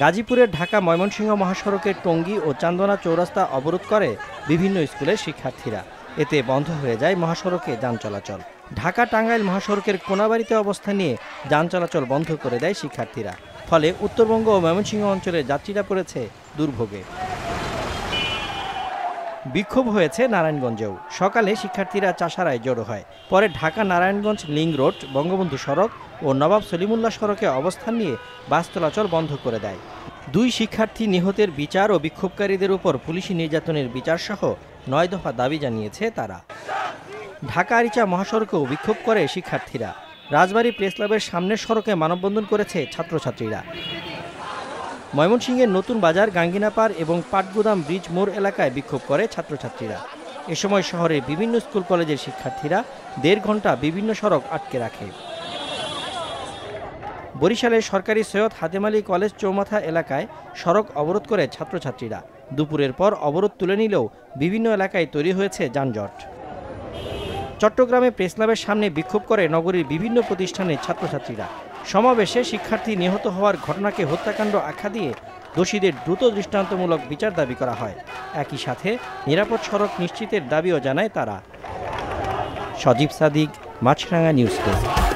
গাজীপুরের ঢাকা ময়মনসিংহ মহাসড়কের টঙ্গী ও চান্দনা চৌরাস্তা অবরোধ করে বিভিন্ন স্কুলের শিক্ষার্থীরা এতে বন্ধ হয়ে যায় মহাসড়কে যান চলাচল ঢাকা টাঙ্গাইল মহাসড়কের কোনাবাড়িতে অবস্থা নিয়ে যান চলাচল বন্ধ করে দেয় শিক্ষার্থীরা ফলে উত্তরবঙ্গ ও ময়মনসিংহ অঞ্চলের যাত্রীরা পড়েছে দুর্ভোগে বিক্ষোভ হয়েছে নারায়ণগঞ্জেও সকালে শিক্ষার্থীরা চাষারায় জড়ো হয় পরে ঢাকা নারায়ণগঞ্জ লিং রোড বঙ্গবন্ধু সড়ক ও নবাব সলিমুল্লাহ সড়কে অবস্থান নিয়ে বাস চলাচল বন্ধ করে দেয় দুই শিক্ষার্থী নিহতের বিচার ও বিক্ষোভকারীদের উপর পুলিশি নির্যাতনের বিচারসহ নয় দফা দাবি জানিয়েছে তারা ঢাকা আরিচা মহাসড়কেও বিক্ষোভ করে শিক্ষার্থীরা রাজবাড়ী প্রেস ক্লাবের সামনের সড়কে মানববন্ধন করেছে ছাত্রছাত্রীরা ময়মনসিংহের নতুন বাজার গাঙ্গিনাপাড় এবং পাটগুদাম ব্রিজ মোড় এলাকায় বিক্ষোভ করে ছাত্রছাত্রীরা এ সময় শহরের বিভিন্ন স্কুল কলেজের শিক্ষার্থীরা দেড় ঘন্টা বিভিন্ন সড়ক আটকে রাখে বরিশালের সরকারি সৈয়দ হাতেমালি কলেজ চৌমাথা এলাকায় সড়ক অবরোধ করে ছাত্রছাত্রীরা দুপুরের পর অবরোধ তুলে নিলেও বিভিন্ন এলাকায় তৈরি হয়েছে যানজট চট্টগ্রামে প্রেসক্লাবের সামনে বিক্ষোভ করে নগরীর বিভিন্ন প্রতিষ্ঠানের ছাত্রছাত্রীরা সমাবেশে শিক্ষার্থী নিহত হওয়ার ঘটনাকে হত্যাকাণ্ড আখ্যা দিয়ে দোষীদের দ্রুত দৃষ্টান্তমূলক বিচার দাবি করা হয় একই সাথে নিরাপদ সড়ক নিশ্চিতের দাবিও জানায় তারা সজীব সাদিক মাছরাঙা নিউজ ডেস্ক